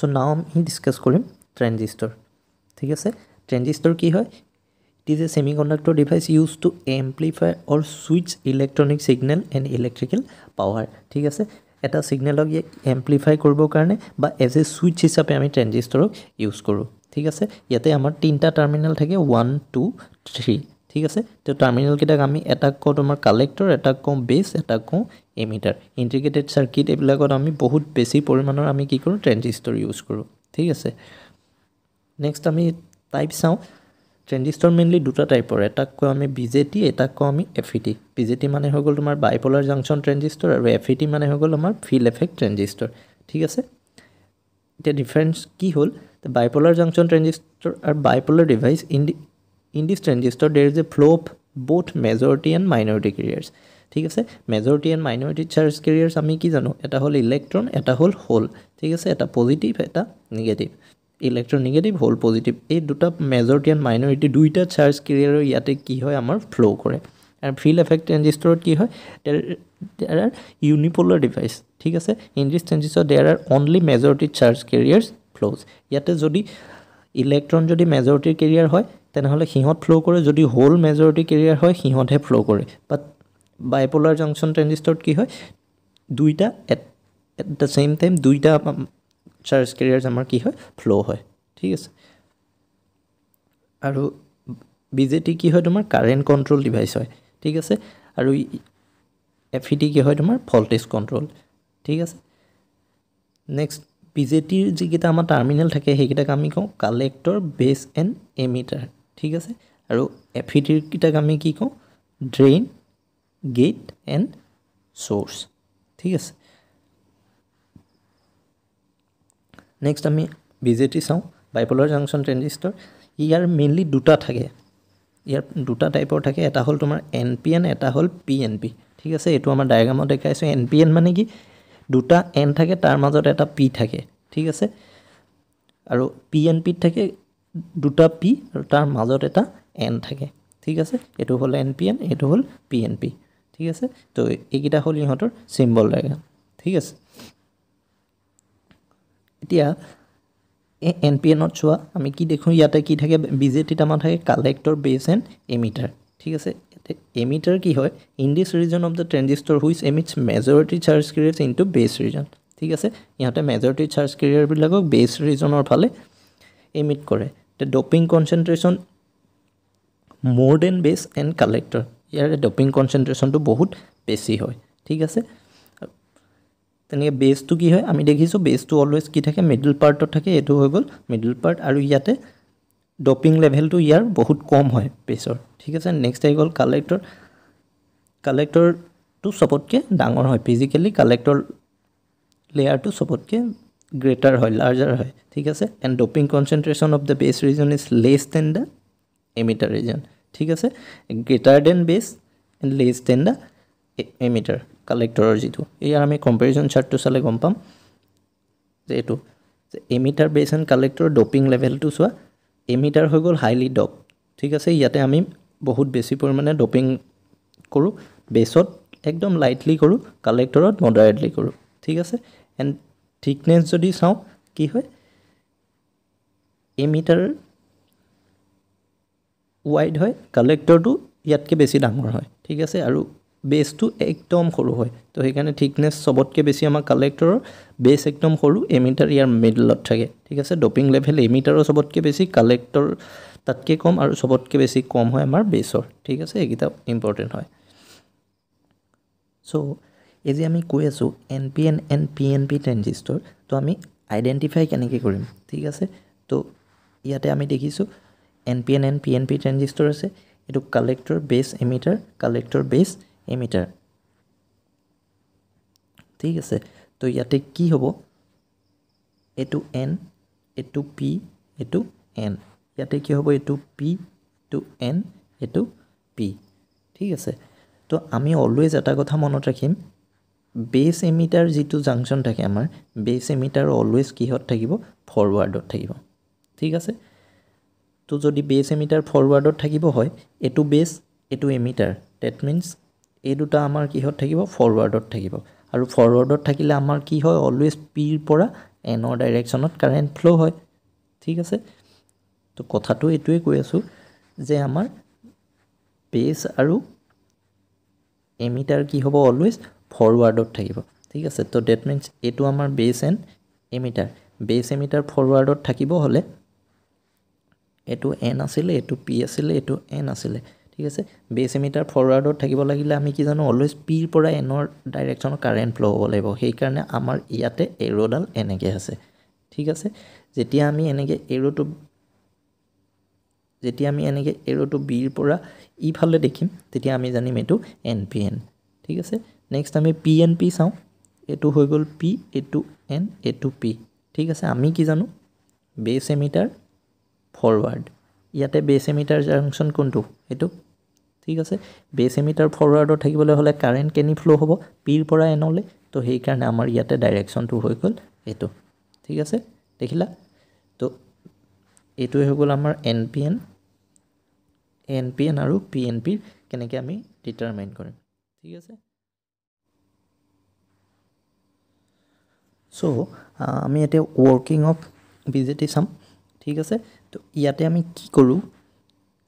চ' নাও আমি ডিছকাছ কৰিম ট্ৰেঞ্জিষ্টৰ ঠিক আছে ট্ৰেঞ্জিষ্টৰ কি হয় it is a semiconductor device use to amplify or switch electronic signal and electrical power ঠিক আছে এটা ছিগনেলক ইয়াক এম্প্লিফাই কৰিবৰ কাৰণে বা এজ এ ছুইচ হিচাপে আমি ট্ৰেঞ্জিষ্টৰক ইউজ কৰোঁ ঠিক আছে ইয়াতে আমাৰ তিনিটা টাৰ্মিনেল থাকে ওৱান টু থ্ৰী ঠিক আছে তো টাৰ্মিনেলকেইটাক আমি এটাক কওঁ তোমাৰ কালেক্টৰ এটাক কওঁ বেছ এটা কওঁ এমিটাৰ ইণ্টিগ্ৰেটেড চাৰ্কিট এইবিলাকত আমি বহুত বেছি পৰিমাণৰ আমি কি কৰোঁ ট্ৰেঞ্জিষ্টৰ ইউজ কৰোঁ ঠিক আছে নেক্সট আমি টাইপ চাওঁ ট্ৰেঞ্জিষ্টৰ মেইনলি দুটা টাইপৰ এটাক কওঁ আমি বি জে টি এটাক কওঁ আমি F E B J T মানে হৈ গ'ল তোমাৰ বাইপলাৰ জাংচন ট্ৰেঞ্জিষ্টৰ আৰু এফ ই মানে হৈ গ'ল আমাৰ ফিল এফেক্ট ট্ৰেঞ্জিষ্টৰ ঠিক আছে এতিয়া ডিফাৰেঞ্চ কি হ'ল বাইপলাৰ জাংচন ট্ৰেঞ্জিষ্টৰ আৰু bipolar device in in this transistor there is a flow' of both majority and minority carriers ঠিক আছে majority and minority charge carriers আমি কি জানো এটা হ'ল ইলেক্ট্ৰন এটা হ'ল হ'ল ঠিক আছে এটা পজিটিভ এটা নিগেটিভ ইলেক্ট্ৰন নিগেটিভ হ'ল পজিটিভ এই দুটা মেজৰিটি এণ্ড মাইনৰিটি দুইটা চাৰ্জ কেৰিয়াৰৰ ইয়াতে কি হয় আমাৰ ফ্ল' কৰে আৰু ফিল্ড এফেক্ট ট্ৰেঞ্জিষ্টৰত কি হয় দেৰ আৰ ইউনিপলাৰ ডিভাইচ ঠিক আছে in this transistor they are only majority charge carriers flows ইয়াতে যদি ইলেক্ট্ৰন যদি মেজৰিটিৰ কেৰিয়াৰ হয় তেনেহ'লে সিহঁত ফ্ল' কৰে যদি হ'ল মেজৰিটি কেৰিয়াৰ হয় সিহঁতহে ফ্ল' কৰে বাট বাইপলাৰ জাংচন ট্ৰেঞ্জিষ্টৰত কি হয় দুইটা at at the same time দুইটা চাৰ্জ কেৰিয়াৰ আমাৰ কি হয় ফ্ল' হয় ঠিক আছে আৰু বি জে টি কি হয় তোমাৰ কাৰেণ্ট কণ্ট্ৰল ডিভাইচ হয় ঠিক আছে আৰু এফ ই টি e কি হয় তোমাৰ ভল্টেজ কণ্ট্ৰল ঠিক আছে নেক্সট বি জে টিৰ যিকেইটা আমাৰ টাৰ্মিনেল থাকে সেইকেইটাক আমি কওঁ কালেক্টৰ বেছ এণ্ড এমিটাৰ ঠিক আছে আৰু এফিডেভিটকেইটাক আমি কি কওঁ ড্ৰেইন গেট এণ্ড চ'ৰ্চ ঠিক আছে নেক্সট আমি বি জে টি চাওঁ বাইপলাৰ জাংচন ট্ৰেঞ্জিষ্টৰ ইয়াৰ মেইনলি দুটা থাকে ইয়াৰ দুটা টাইপৰ থাকে এটা হ'ল তোমাৰ এন পি এন এটা হ'ল পি এন পি ঠিক আছে এইটো আমাৰ ডায়েগ্ৰামত দেখাইছোঁ এন পি এন মানে কি দুটা এন থাকে তাৰ মাজত এটা পি থাকে ঠিক আছে আৰু পি এন পিত থাকে দুটা পি আৰু তাৰ মাজত এটা এন থাকে ঠিক আছে এইটো হ'ল এন পি এন এইটো হ'ল পি এন পি ঠিক আছে তো এইকেইটা হ'ল ইহঁতৰ চিম্বল ডায়েগ্ৰাম ঠিক আছে এতিয়া এই এন পি এনত চোৱা আমি কি দেখোঁ ইয়াতে কি থাকে বি জে টি তামা থাকে কালেক্টৰ বেচ এণ্ড এমিটাৰ ঠিক আছে এমিটাৰ কি হয় in this region of the transistor which emits majority charge carriers into base region ঠিক আছে ইহঁতে মেজৰিটি চাৰ্জ কেৰিয়াৰবিলাকক বেচ ৰিজনৰ ফালে এমিট কৰে এতিয়া ডপিং কনচেনট্ৰেশ্যন মোৰ দেন বেচ এণ্ড কালেক্টৰ ইয়াৰে ডপিং কনচেনট্ৰেশ্যনটো বহুত বেছি হয় ঠিক আছে তেনেকৈ বেচটো কি হয় আমি দেখিছোঁ বেচটো অলৱেজ কি থাকে মিডল পাৰ্টত থাকে এইটো হৈ গ'ল মিডল পাৰ্ট আৰু ইয়াতে ডপিং লেভেলটো ইয়াৰ বহুত কম হয় বেচৰ ঠিক আছে নেক্সট আহি গ'ল কালেক্টৰ কালেক্টৰটো চবতকৈ ডাঙৰ হয় ফিজিকেলি কালেক্টৰ লেয়াৰটো চবতকৈ গ্ৰেটাৰ হয় লাৰ্জাৰ হয় ঠিক আছে and doping concentration of the base region is less than the emitter region ঠিক আছে greater than base and less than the emitter কালেক্টৰৰ যিটো ইয়াৰ আমি কম্পেৰিজন চাৰ্টটো চালে গম পাম যে এইটো যে এমিটাৰ বেছ এণ্ড কালেক্টৰৰ ডপিং লেভেলটো চোৱা এমিটাৰ হৈ গ'ল হাইলি ডপ ঠিক আছে ইয়াতে আমি বহুত বেছি পৰিমাণে ডপিং কৰোঁ বেছত একদম লাইটলি কৰোঁ কালেক্টৰত মডাৰেটলি কৰোঁ ঠিক আছে এণ্ড থিকনেছ যদি চাওঁ কি হয় এমিটাৰ ৱাইড হয় কালেক্টৰটো ইয়াতকৈ বেছি ডাঙৰ হয় ঠিক আছে আৰু বেছটো একদম সৰু হয় তো সেইকাৰণে থিকনেছ চবতকৈ বেছি আমাৰ কালেক্টৰৰ বেছ একদম সৰু এমিটাৰ ইয়াৰ মিডলত থাকে ঠিক আছে ডপিং লেভেল এমিটাৰৰ চবতকৈ বেছি কালেক্টৰ তাতকৈ কম আৰু চবতকৈ বেছি কম হয় আমাৰ বেছৰ ঠিক আছে এইকেইটা ইম্পৰ্টেণ্ট হয় ছ' এই যে আমি কৈ আছোঁ N P N N P N P transistor তো আমি আইডেণ্টিফাই কেনেকৈ কৰিম ঠিক আছে তো ইয়াতে আমি দেখিছোঁ N P N N P N P transistor আছে এইটো কালেক্টৰ বেছ এমিটাৰ কালেক্টৰ বেছ এমিটাৰ ঠিক আছে তো ইয়াতে কি হ'ব এইটো এন এইটো পি এইটো এন ইয়াতে কি হ'ব এইটো পি এইটো এন এইটো পি ঠিক আছে তো আমি অলৱেজ এটা কথা মনত ৰাখিম বেছ এমিটাৰ যিটো জাংচন থাকে আমাৰ বেছ এমিটাৰ অলৱেজ কিহত থাকিব ফৰৱাৰ্ডত থাকিব ঠিক আছে তো যদি বেছ এমিটাৰ ফৰৱাৰ্ডত থাকিব হয় এইটো বেছ এইটো এমিটাৰ ডেট মিনছ এই দুটা আমাৰ কিহত থাকিব ফৰৱাৰ্ডত থাকিব আৰু ফৰৱাৰ্ডত থাকিলে আমাৰ কি হয় অলৱেজ পিৰ পৰা এনৰ ডাইৰেকশ্যনত কাৰেণ্ট ফ্ল' হয় ঠিক আছে তো কথাটো এইটোৱে কৈ আছোঁ যে আমাৰ বেছ আৰু এমিটাৰ কি হ'ব অলৱেজ ফৰৱাৰ্ডত থাকিব ঠিক আছে তো ডেট মিনছ এইটো আমাৰ base and emitter base emitter ফৰৱাৰ্ডত থাকিব হ'লে এইটো এন আছিলে এইটো পি আছিলে এইটো এন আছিলে ঠিক আছে বেছ এমিটাৰ ফৰৱাৰ্ডত থাকিব লাগিলে আমি কি জানো অলৱেজ পিৰ পৰা এনৰ ডাইৰেকশ্যনৰ কাৰেণ্ট ফ্ল' হ'ব লাগিব সেইকাৰণে আমাৰ ইয়াতে এৰ'ডাল এনেকৈ আছে ঠিক আছে যেতিয়া আমি এনেকৈ এৰ'টো যেতিয়া আমি এনেকৈ এৰ'টো ৰ পৰা ইফালে দেখিম তেতিয়া আমি জানিম এইটো এন পি এন ঠিক আছে নেক্সট আমি পি এন পি চাওঁ এইটো হৈ গ'ল পি এইটো এন এইটো পি ঠিক আছে আমি কি জানো বেছ এমিটাৰ ফৰৱাৰ্ড ইয়াতে বেছ এমিটাৰ জাংশ্যন কোনটো এইটো ঠিক আছে বেছ এমিটাৰ ফৰৱাৰ্ডত থাকিবলৈ হ'লে কাৰেণ্ট কেনি ফ্ল' হ'ব পিৰ পৰা এনলৈ তো সেইকাৰণে আমাৰ ইয়াতে ডাইৰেকশ্যনটো হৈ গ'ল এইটো ঠিক আছে দেখিলা তো এইটোৱে হৈ গ'ল আমাৰ N P N N P N আৰু পি এন পিৰ কেনেকৈ আমি ডিটাৰমাইন কৰিম ঠিক আছে চ' আমি এতিয়া working of B J T চাম ঠিক আছে তো ইয়াতে আমি কি কৰোঁ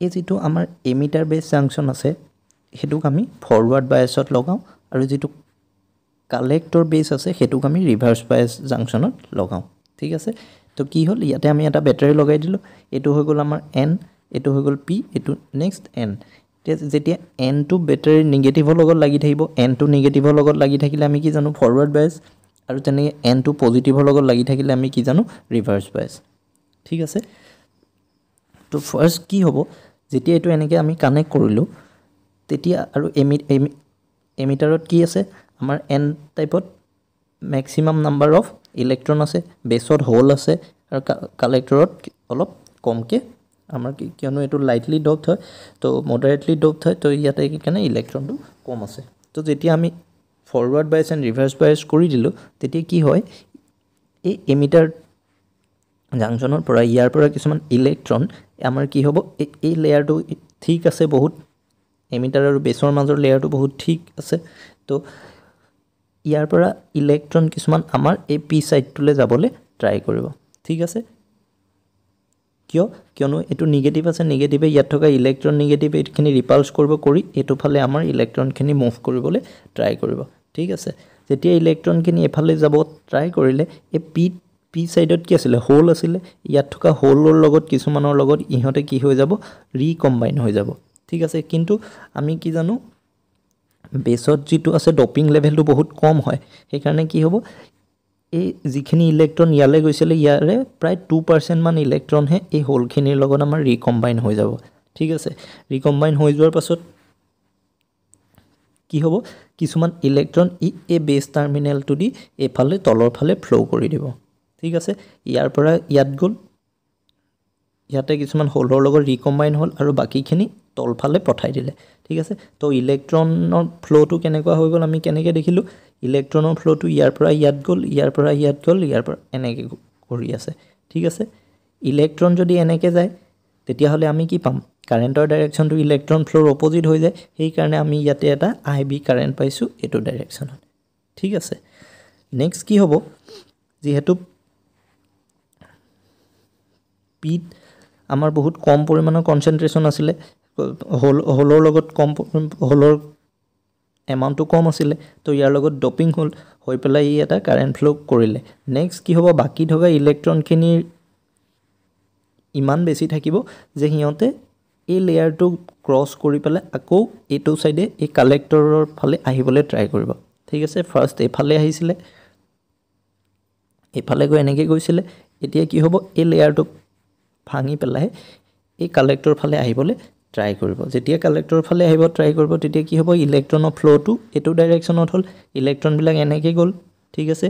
এই যিটো আমাৰ এমিটাৰ বেছ জাংচন আছে সেইটোক আমি ফৰৱাৰ্ড বায়াছত লগাওঁ আৰু যিটো কালেক্টৰ বেছ আছে সেইটোক আমি ৰিভাৰ্ছ বায়াছ জাংচনত লগাওঁ ঠিক আছে তো কি হ'ল ইয়াতে আমি এটা বেটাৰী লগাই দিলোঁ এইটো হৈ গ'ল আমাৰ এন এইটো হৈ গ'ল পি এইটো নেক্সট এন এতিয়া যেতিয়া এনটো বেটাৰী নিগেটিভৰ লগত লাগি থাকিব এনটো নিগেটিভৰ লগত লাগি থাকিলে আমি কি জানো ফৰৱাৰ্ড বায়াছ আৰু তেনেকৈ এনটো পজিটিভৰ লগত লাগি থাকিলে আমি কি জানো ৰিভাৰ্চ বাইজ ঠিক আছে তো ফাৰ্ষ্ট কি হ'ব যেতিয়া এইটো এনেকৈ আমি কানেক্ট কৰিলোঁ তেতিয়া আৰু এমি এমি এমিটাৰত কি আছে আমাৰ এন টাইপত মেক্সিমাম নাম্বাৰ অফ ইলেক্ট্ৰন আছে বেছত হ'ল আছে আৰু কালেক্টৰত অলপ কমকৈ আমাৰ কি কিয়নো এইটো লাইটলি ডপ হয় তো মডাৰেটলি ডপ হয় তো ইয়াতে কি কাৰণে ইলেক্ট্ৰনটো কম আছে তো যেতিয়া আমি ফৰৱাৰ্ড বাইছ এণ্ড ৰিভাৰ্ছ বাইছ কৰি দিলোঁ তেতিয়া কি হয় এই এমিটাৰ জাংচনৰ পৰা ইয়াৰ পৰা কিছুমান ইলেক্ট্ৰন আমাৰ কি হ'ব এই লেয়াৰটো ঠিক আছে বহুত এমিটাৰ আৰু বেছৰ মাজৰ লেয়াৰটো বহুত ঠিক আছে তো ইয়াৰ পৰা ইলেক্ট্ৰন কিছুমান আমাৰ এই পি ছাইডটোলৈ যাবলৈ ট্ৰাই কৰিব ঠিক আছে কিয় কিয়নো এইটো নিগেটিভ আছে নিগেটিভে ইয়াত থকা ইলেক্ট্ৰন নিগেটিভ এইখিনি ৰিপালছ কৰিব কৰি এইটো ফালে আমাৰ ইলেক্ট্ৰনখিনি মুভ কৰিবলৈ ট্ৰাই কৰিব ঠিক আছে যেতিয়া ইলেক্ট্ৰনখিনি এফালে যাব ট্ৰাই কৰিলে এই পি পি ছাইডত কি আছিলে হ'ল আছিলে ইয়াত থকা হ'লৰ লগত কিছুমানৰ লগত ইহঁতে কি হৈ যাব ৰিকম্বাইন হৈ যাব ঠিক আছে কিন্তু আমি কি জানো বেছত যিটো আছে ডপিং লেভেলটো বহুত কম হয় সেইকাৰণে কি হ'ব এই যিখিনি ইলেক্ট্ৰন ইয়ালৈ গৈছিলে ইয়াৰে প্ৰায় টু পাৰ্চেণ্টমান ইলেক্ট্ৰনহে এই হ'লখিনিৰ লগত আমাৰ ৰিকম্বাইন হৈ যাব ঠিক আছে ৰিকম্বাইন হৈ যোৱাৰ পাছত কি হ'ব কিছুমান ইলেক্ট্ৰন ই এই বেছ টাৰ্মিনেলটো দি এইফালে তলৰ ফালে ফ্ল' কৰি দিব ঠিক আছে ইয়াৰ পৰা ইয়াত গ'ল ইয়াতে কিছুমান হ'লৰ লগত ৰিকম্বাইন হ'ল আৰু বাকীখিনি তলফালে পঠাই দিলে ঠিক আছে তো ইলেক্ট্ৰনৰ ফ্ল'টো কেনেকুৱা হৈ গ'ল আমি কেনেকৈ দেখিলোঁ ইলেক্ট্ৰনৰ ফ্ল'টো ইয়াৰ পৰা ইয়াত গ'ল ইয়াৰ পৰা ইয়াত গ'ল ইয়াৰ পৰা এনেকৈ কৰি আছে ঠিক আছে ইলেক্ট্ৰন যদি এনেকৈ যায় তেতিয়াহ'লে আমি কি পাম কাৰেণ্টৰ ডাইৰেকশ্যনটো ইলেক্ট্ৰন ফ্ল'ৰ অপজিট হৈ যায় সেইকাৰণে আমি ইয়াতে এটা আই বি কাৰেণ্ট পাইছোঁ এইটো ডাইৰেকশ্যনত ঠিক আছে নেক্সট কি হ'ব যিহেতু পিত আমাৰ বহুত কম পৰিমাণৰ কনচেনট্ৰেশ্যন আছিলে হ'ল হ'লৰ লগত কম হ'লৰ এমাউণ্টটো কম আছিলে তো ইয়াৰ লগত ডপিং হ'ল হৈ পেলাই ই এটা কাৰেণ্ট ফ্ল' কৰিলে নেক্সট কি হ'ব বাকী থকা ইলেক্ট্ৰনখিনিৰ ইমান বেছি থাকিব যে সিহঁতে এই লেয়াৰটো ক্ৰছ কৰি পেলাই আকৌ এইটো ছাইডে এই কালেক্টৰৰ ফালে আহিবলৈ ট্ৰাই কৰিব ঠিক আছে ফাৰ্ষ্ট এইফালে আহিছিলে এইফালে গৈ এনেকৈ গৈছিলে এতিয়া কি হ'ব এই লেয়াৰটো ভাঙি পেলাই এই কালেক্টৰ ফালে আহিবলৈ ট্ৰাই কৰিব যেতিয়া কালেক্টৰ ফালে আহিব ট্ৰাই কৰিব তেতিয়া কি হ'ব ইলেক্ট্ৰনৰ ফ্ল'টো এইটো ডাইৰেকশ্যনত হ'ল ইলেক্ট্ৰনবিলাক এনেকৈ গ'ল ঠিক আছে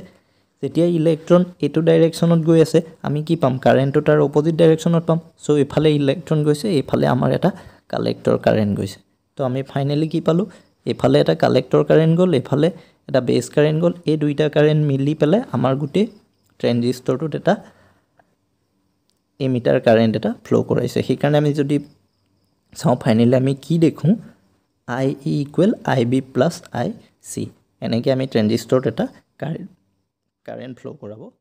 যেতিয়া ইলেক্ট্ৰন এইটো ডাইৰেকশ্যনত গৈ আছে আমি কি পাম কাৰেণ্টটো তাৰ অপজিট ডাইৰেকশ্যনত পাম চ' এইফালে ইলেক্ট্ৰন গৈছে এইফালে আমাৰ এটা কালেক্টৰ কাৰেণ্ট গৈছে তো আমি ফাইনেলি কি পালোঁ এইফালে এটা কালেক্টৰ কাৰেণ্ট গ'ল এইফালে এটা বেছ কাৰেণ্ট গ'ল এই দুইটা কাৰেণ্ট মিলি পেলাই আমাৰ গোটেই ট্ৰেঞ্জিষ্টৰটোত এটা এই মিটাৰ কাৰেণ্ট এটা ফ্ল' কৰাইছে সেইকাৰণে আমি যদি চাওঁ ফাইনেলি আমি কি দেখোঁ I E equal I B plus I C এনেকৈ আমি ট্ৰেঞ্জিষ্টৰত এটা কাৰেণ্ট Current flow